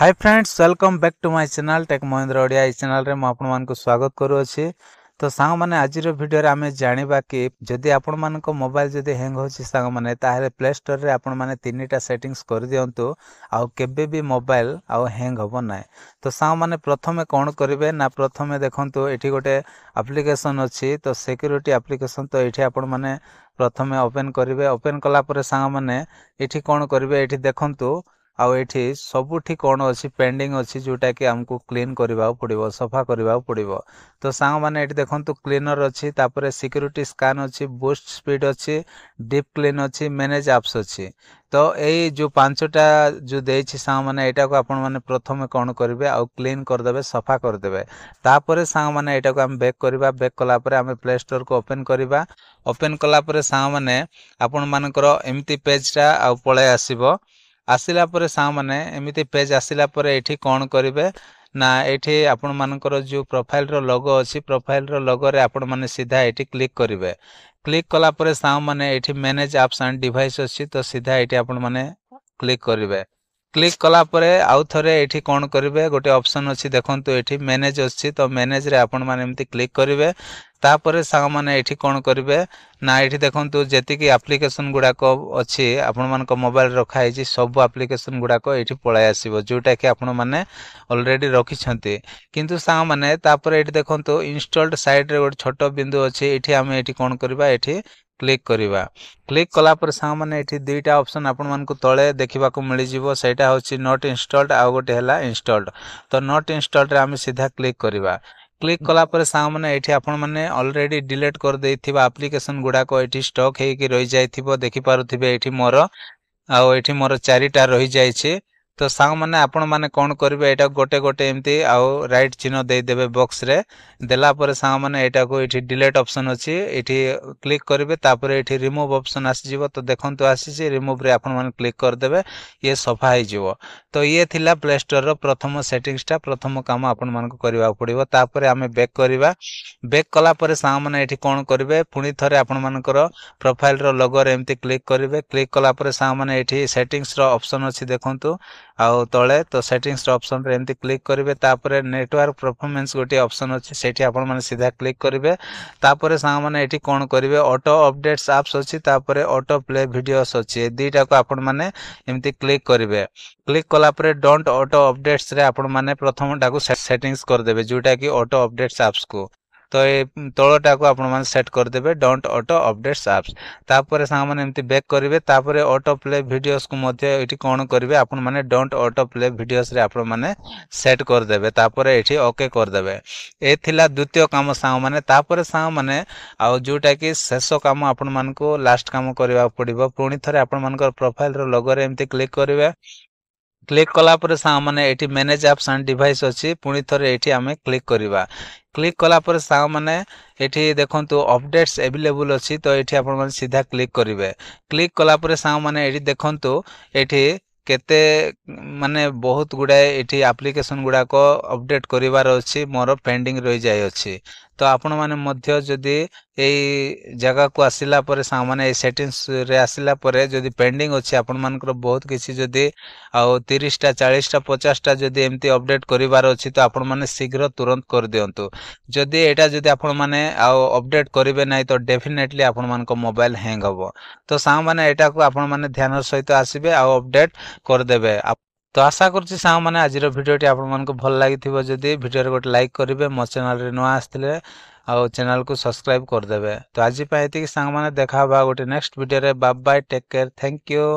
high friends welcome back to my channel tech Mahendra Odia ଏଇ ଚ୍ୟାନେଲ୍ରେ ମୁଁ ଆପଣମାନଙ୍କୁ ସ୍ୱାଗତ କରୁଅଛି ତ ସାଙ୍ଗମାନେ ଆଜିର ଭିଡ଼ିଓରେ ଆମେ ଜାଣିବା କି ଯଦି ଆପଣମାନଙ୍କ ମୋବାଇଲ୍ ଯଦି ହ୍ୟାଙ୍ଗ୍ ହେଉଛି ସାଙ୍ଗମାନେ ତାହେଲେ ପ୍ଲେ ଷ୍ଟୋର୍ରେ ଆପଣମାନେ ତିନିଟା ସେଟିଂସ୍ କରିଦିଅନ୍ତୁ ଆଉ କେବେ ବି ମୋବାଇଲ୍ ଆଉ ହ୍ୟାଙ୍ଗ୍ ହେବ ନାହିଁ ତ ସାଙ୍ଗମାନେ ପ୍ରଥମେ କ'ଣ କରିବେ ନା ପ୍ରଥମେ ଦେଖନ୍ତୁ ଏଠି ଗୋଟେ ଆପ୍ଲିକେସନ୍ ଅଛି ତ ସିକ୍ୟୁରିଟି ଆପ୍ଲିକେସନ୍ ତ ଏଠି ଆପଣମାନେ ପ୍ରଥମେ ଓପେନ୍ କରିବେ ଓପେନ୍ କଲା ପରେ ସାଙ୍ଗମାନେ ଏଠି କ'ଣ କରିବେ ଏଠି ଦେଖନ୍ତୁ ଆଉ ଏଠି ସବୁଠି କ'ଣ ଅଛି ପେଣ୍ଡିଂ ଅଛି ଯେଉଁଟାକି ଆମକୁ କ୍ଲିନ୍ କରିବାକୁ ପଡ଼ିବ ସଫା କରିବାକୁ ପଡ଼ିବ ତ ସାଙ୍ଗମାନେ ଏଠି ଦେଖନ୍ତୁ କ୍ଲିନର୍ ଅଛି ତାପରେ ସିକ୍ୟୁରିଟି ସ୍କାନ୍ ଅଛି ବୁଷ୍ଟ ସ୍ପିଡ୍ ଅଛି ଡିପ୍ କ୍ଲିନ୍ ଅଛି ମ୍ୟାନେଜ୍ ଆପ୍ସ ଅଛି ତ ଏଇ ଯେଉଁ ପାଞ୍ଚଟା ଯେଉଁ ଦେଇଛି ସାଙ୍ଗମାନେ ଏଇଟାକୁ ଆପଣମାନେ ପ୍ରଥମେ କ'ଣ କରିବେ ଆଉ କ୍ଲିନ୍ କରିଦେବେ ସଫା କରିଦେବେ ତାପରେ ସାଙ୍ଗମାନେ ଏଇଟାକୁ ଆମେ ବେକ୍ କରିବା ବେକ୍ କଲା ପରେ ଆମେ ପ୍ଲେ ଷ୍ଟୋର୍କୁ ଓପେନ୍ କରିବା ଓପେନ୍ କଲା ପରେ ସାଙ୍ଗମାନେ ଆପଣମାନଙ୍କର ଏମିତି ପେଜ୍ଟା ଆଉ ପଳାଇ ଆସିବ ଆସିଲା ପରେ ସାଙ୍ଗମାନେ ଏମିତି ପେଜ୍ ଆସିଲା ପରେ ଏଠି କ'ଣ କରିବେ ନା ଏଠି ଆପଣମାନଙ୍କର ଯେଉଁ ପ୍ରୋଫାଇଲ୍ର ଲୋଗୋ ଅଛି ପ୍ରୋଫାଇଲ୍ର ଲୋଗୋରେ ଆପଣମାନେ ସିଧା ଏଠି କ୍ଲିକ୍ କରିବେ କ୍ଲିକ୍ କଲା ପରେ ସାଙ୍ଗମାନେ ଏଠି ମ୍ୟାନେଜ୍ ଆପ୍ସ ଆଣ୍ଡ ଡିଭାଇସ୍ ଅଛି ତ ସିଧା ଏଠି ଆପଣମାନେ କ୍ଲିକ୍ କରିବେ ক্লিক কলাপরে আউ থরে এটি কোণ করবে গোটে অপসন অছি দেখুন এটি ম্যানেজ অছি তো ম্যানেজরে আপন মানে এমতি ক্লিক করবে তাপরে সাংমানে এটি কোণ করবে না এটি দেখুন যেতিকি আপ্লিকেসন গুড়াক অছি আপনার মোবাইল রখা হয়েছে সবু আপ্লিকেসন গুড়াক এটি পলাই আসব যেটাকি আপনার অলরেডি রকিছেন কিন্তু সাংমানে তাপরে এটি দেখুন ইনস্টলড সাইড্রে গোটে ছোট বিন্দু অছি এটি আমি এটি কোণ করা এটি ক্লিক করা ক্লিক কলাপরে সাংমানে এটি দুইটা অপসন আপনার তলে দেখা মিলিযোগ সেইটা হচ্ছে নট ইনস্টলড আউ গোটে হল ইনস্টলড তো নট ইনস্টলডে আমি সিধা ক্লিক করা ক্লিক কলাপরে সাংমানে এটি আপনার অলরেডি ডিলেট করে আপ্লিকেসন গুড়াক এটি স্টক হয়েকি রই যাই দেখিপারে এটি মোর আউ এটি মোর চারিটা রই যাইছে ତ ସାଙ୍ଗମାନେ ଆପଣମାନେ କ'ଣ କରିବେ ଏଇଟାକୁ ଗୋଟେ ଗୋଟେ ଏମିତି ଆଉ ରାଇଟ୍ ଚିହ୍ନ ଦେଇଦେବେ ବକ୍ସରେ ଦେଲା ପରେ ସାଙ୍ଗମାନେ ଏଇଟାକୁ ଏଠି ଡିଲେଟ୍ ଅପସନ୍ ଅଛି ଏଠି କ୍ଲିକ୍ କରିବେ ତାପରେ ଏଠି ରିମୁଭ୍ ଅପସନ୍ ଆସିଯିବ ତ ଦେଖନ୍ତୁ ଆସିଛି ରିମୁଭ୍ରେ ଆପଣମାନେ କ୍ଲିକ୍ କରିଦେବେ ଇଏ ସଫା ହେଇଯିବ ତ ଇଏ ଥିଲା ପ୍ଲେ ଷ୍ଟୋର୍ର ପ୍ରଥମ ସେଟିଂସଟା ପ୍ରଥମ କାମ ଆପଣମାନଙ୍କୁ କରିବାକୁ ପଡ଼ିବ ତାପରେ ଆମେ ବେକ୍ କରିବା ବେକ୍ କଲା ପରେ ସାଙ୍ଗମାନେ ଏଠି କ'ଣ କରିବେ ପୁଣି ଥରେ ଆପଣମାନଙ୍କର ପ୍ରୋଫାଇଲ୍ର ଲଗରେ ଏମିତି କ୍ଲିକ୍ କରିବେ କ୍ଲିକ୍ କଲା ପରେ ସାଙ୍ଗମାନେ ଏଠି ସେଟିଂସର ଅପସନ୍ ଅଛି ଦେଖନ୍ତୁ ଆଉ ତଳେ ତ ସେଟିଂସର ଅପସନରେ ଏମିତି କ୍ଲିକ୍ କରିବେ ତାପରେ ନେଟୱାର୍କ ପରଫର୍ମାନ୍ସ ଗୋଟିଏ ଅପସନ୍ ଅଛି ସେଇଠି ଆପଣମାନେ ସିଧା କ୍ଲିକ୍ କରିବେ ତାପରେ ସାଙ୍ଗମାନେ ଏଠି କ'ଣ କରିବେ ଅଟୋ ଅପଡ଼େଟ୍ସ ଆପ୍ସ ଅଛି ତାପରେ ଅଟୋ ପ୍ଲେ ଭିଡ଼ିଓସ୍ ଅଛି ଏ ଦୁଇଟାକୁ ଆପଣମାନେ ଏମିତି କ୍ଲିକ୍ କରିବେ କ୍ଲିକ୍ କଲା ପରେ ଡଣ୍ଟ ଅଟୋ ଅପଡ଼େଟ୍ସରେ ଆପଣମାନେ ପ୍ରଥମଟାକୁ ସେଟିଂସ କରିଦେବେ ଯେଉଁଟାକି ଅଟୋ ଅପଡ଼େଟ୍ସ ଆପ୍ସକୁ ତ ଏ ତଳଟାକୁ ଆପଣମାନେ ସେଟ୍ କରିଦେବେ ଡଣ୍ଟ ଅଟୋ ଅପଡ଼େଟ୍ସ ଆପ୍ସ ତାପରେ ସାଙ୍ଗମାନେ ଏମିତି ବ୍ୟାକ୍ କରିବେ ତାପରେ ଅଟୋ ପ୍ଲେ ଭିଡ଼ିଓସ୍କୁ ମଧ୍ୟ ଏଠି କ'ଣ କରିବେ ଆପଣମାନେ ଡଣ୍ଟ ଅଟୋ ପ୍ଲେ ଭିଡ଼ିଓସ୍ରେ ଆପଣମାନେ ସେଟ୍ କରିଦେବେ ତାପରେ ଏଠି ଓକେ କରିଦେବେ ଏ ଥିଲା ଦ୍ୱିତୀୟ କାମ ସାଙ୍ଗମାନେ ତାପରେ ସାଙ୍ଗମାନେ ଆଉ ଯେଉଁଟାକି ଶେଷ କାମ ଆପଣମାନଙ୍କୁ ଲାଷ୍ଟ କାମ କରିବାକୁ ପଡ଼ିବ ପୁଣି ଥରେ ଆପଣମାନଙ୍କର ପ୍ରୋଫାଇଲ୍ର ଲଗୋରେ ଏମିତି କ୍ଲିକ୍ କରିବେ ক্লিক কলাপরে সাংমানে এটি ম্যানেজ আপ্স আন্ড ডিভাইস অছি পুনি থরে এটি আমি ক্লিক করিবা ক্লিক কলাপরে সাংমানে এটি দেখন্তু অপডেটস এভেলেবল অছি তো এটি আপন মানে সিধা ক্লিক করিবে ক্লিক কলাপরে সাংমানে এটি দেখন্তু এটি କେତେ ମାନେ ବହୁତ ଗୁଡ଼ାଏ ଏଠି ଆପ୍ଲିକେସନ୍ ଗୁଡ଼ାକ ଅପଡ଼େଟ୍ କରିବାର ଅଛି ମୋର ପେଣ୍ଡିଂ ରହିଯାଇଅଛି ତ ଆପଣମାନେ ମଧ୍ୟ ଯଦି ଏଇ ଜାଗାକୁ ଆସିଲା ପରେ ମାନେ ଏଇ ସେଟିଂସରେ ଆସିଲା ପରେ ଯଦି ପେଣ୍ଡିଂ ଅଛି ଆପଣମାନଙ୍କର ବହୁତ କିଛି ଯଦି ଆଉ ତିରିଶଟା ଚାଳିଶଟା ପଚାଶଟା ଯଦି ଏମିତି ଅପଡ଼େଟ୍ କରିବାର ଅଛି ତ ଆପଣମାନେ ଶୀଘ୍ର ତୁରନ୍ତ କରିଦିଅନ୍ତୁ ଯଦି ଏଇଟା ଯଦି ଆପଣମାନେ ଆଉ ଅପଡ଼େଟ୍ କରିବେ ନାହିଁ ତ ଡେଫିନେଟଲି ଆପଣମାନଙ୍କ ମୋବାଇଲ୍ ହ୍ୟାଙ୍ଗ୍ ହେବ ତ ସାଙ୍ଗମାନେ ଏଇଟାକୁ ଆପଣମାନେ ଧ୍ୟାନର ସହିତ ଆସିବେ ଆଉ ଅପଡ଼େଟ୍ କରିଦେବେ ତ ଆଶା କରୁଛି ସାଙ୍ଗମାନେ ଆଜିର ଭିଡ଼ିଓଟି ଆପଣମାନଙ୍କୁ ଭଲ ଲାଗିଥିବ ଯଦି ଭିଡ଼ିଓରେ ଗୋଟେ ଲାଇକ୍ କରିବେ ମୋ ଚ୍ୟାନେଲରେ ନୂଆ ଆସିଥିଲେ ଆଉ ଚ୍ୟାନେଲକୁ ସବସ୍କ୍ରାଇବ୍ କରିଦେବେ ତ ଆଜି ପାଇଁ ଏତିକି ସାଙ୍ଗମାନେ ଦେଖା ହେବା ଗୋଟେ ନେକ୍ସଟ ଭିଡ଼ିଓରେ bye bye take care thank you